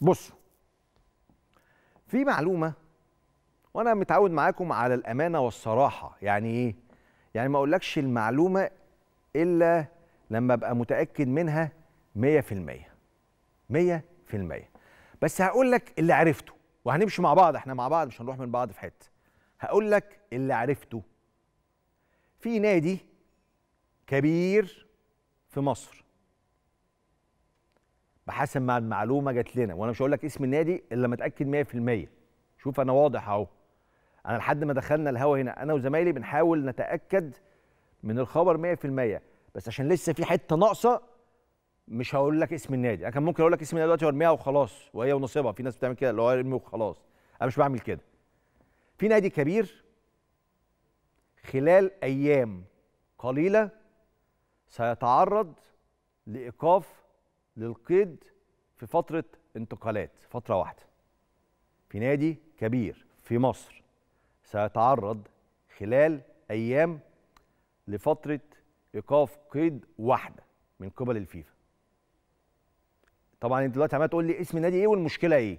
بصوا في معلومه وانا متعود معاكم على الامانه والصراحه يعني ايه يعني ما اقولكش المعلومه الا لما ابقى متاكد منها 100% 100% بس هقول لك اللي عرفته وهنمشي مع بعض احنا مع بعض مش هنروح من بعض في حته هقول لك اللي عرفته في نادي كبير في مصر بحسب ما المعلومه جات لنا وانا مش هقول لك اسم النادي الا متاكد 100% شوف انا واضح اهو انا لحد ما دخلنا الهوا هنا انا وزمايلي بنحاول نتاكد من الخبر 100% بس عشان لسه في حته ناقصه مش هقول لك اسم النادي انا كان ممكن اقول لك اسم النادي دلوقتي وارميها وخلاص وهي ونصيبها في ناس بتعمل كده اللي هو ارمي وخلاص انا مش بعمل كده في نادي كبير خلال ايام قليله سيتعرض لايقاف للقيد في فتره انتقالات فتره واحده في نادي كبير في مصر سيتعرض خلال ايام لفتره ايقاف قيد واحده من قبل الفيفا طبعا انت دلوقتي عمال تقول لي اسم النادي ايه والمشكله ايه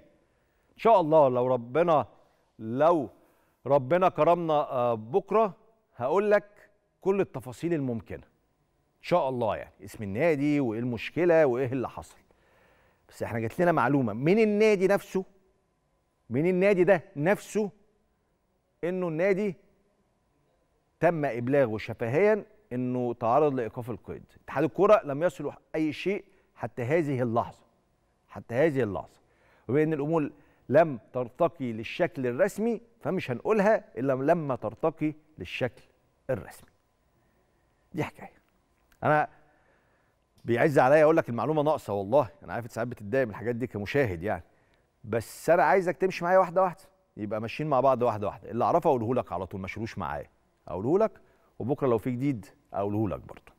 ان شاء الله لو ربنا لو ربنا كرمنا آه، بكره هقول لك كل التفاصيل الممكنه شاء الله يعني اسم النادي وايه المشكله وايه اللي حصل بس احنا جات لنا معلومه من النادي نفسه من النادي ده نفسه انه النادي تم ابلاغه شفهيا انه تعرض لايقاف القيد اتحاد الكره لم يصل اي شيء حتى هذه اللحظه حتى هذه اللحظه وبان الامور لم ترتقي للشكل الرسمي فمش هنقولها الا لما ترتقي للشكل الرسمي دي حكايه انا بيعز عليا اقول لك المعلومه ناقصه والله انا عارف ساعات بتتضايق من الحاجات دي كمشاهد يعني بس انا عايزك تمشي معايا واحده واحده يبقى ماشيين مع بعض واحده واحده اللي اعرفه اقوله لك على طول ما معايا اقوله لك وبكره لو في جديد اقوله لك برضه